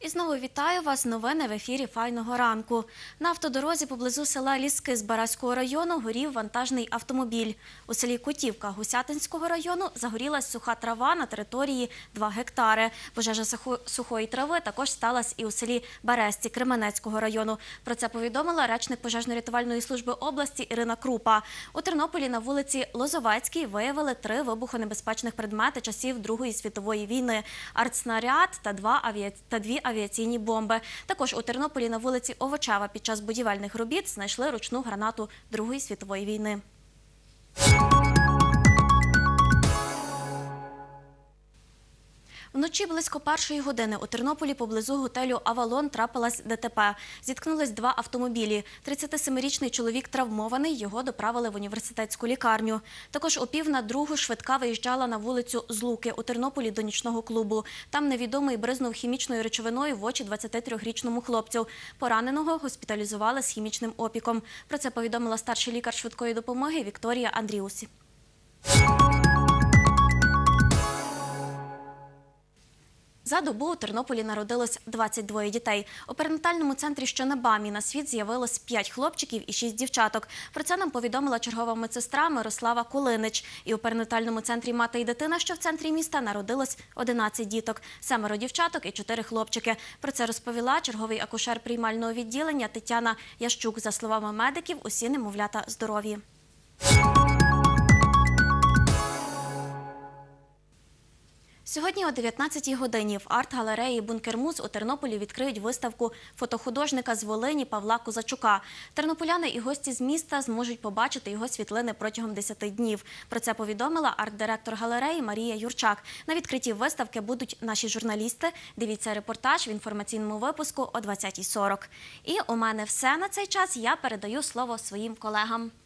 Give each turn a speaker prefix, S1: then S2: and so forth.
S1: І знову вітаю вас. Новини в ефірі Файного ранку. На автодорозі поблизу села Ліски з Бараського району горів вантажний автомобіль. У селі Котівка Гусятинського району загорілась суха трава на території 2 гектари. Пожежа сухої трави також сталася і у селі Бересті Кременецького району. Про це повідомила речник пожежно-рятувальної служби області Ірина Крупа. У Тернополі на вулиці Лозовецькій виявили три вибухонебезпечних предмети часів Другої світової війни: артснаряд та два авіа... та дві авіаційні бомби. Також у Тернополі на вулиці Овочава під час будівельних робіт знайшли ручну гранату Другої світової війни. Вночі близько першої години у Тернополі поблизу готелю Авалон трапилась ДТП. Зіткнулись два автомобілі. 37-річний чоловік травмований. Його доправили в університетську лікарню. Також о пів на другу швидка виїжджала на вулицю Злуки у Тернополі до нічного клубу. Там невідомий бризнув хімічною речовиною в очі 23-річному хлопцю. Пораненого госпіталізували з хімічним опіком. Про це повідомила старший лікар швидкої допомоги Вікторія Андріусі. За добу у Тернополі народилось 22 дітей. У перинатальному центрі, що на Бамі, на світ з'явилось 5 хлопчиків і 6 дівчаток. Про це нам повідомила чергова медсестра Мирослава Кулинич. І у перинатальному центрі мати і дитина, що в центрі міста, народилось 11 діток, семеро дівчаток і 4 хлопчики. Про це розповіла черговий акушер приймального відділення Тетяна Ящук. За словами медиків, усі немовлята здорові. Сьогодні о 19-й годині в арт-галереї Бункермуз у Тернополі відкриють виставку фотохудожника з Волині Павла Козачука. Тернополяни і гості з міста зможуть побачити його світлини протягом 10 днів. Про це повідомила арт-директор галереї Марія Юрчак. На відкритті виставки будуть наші журналісти. Дивіться репортаж в інформаційному випуску о 20.40. І у мене все на цей час. Я передаю слово своїм колегам.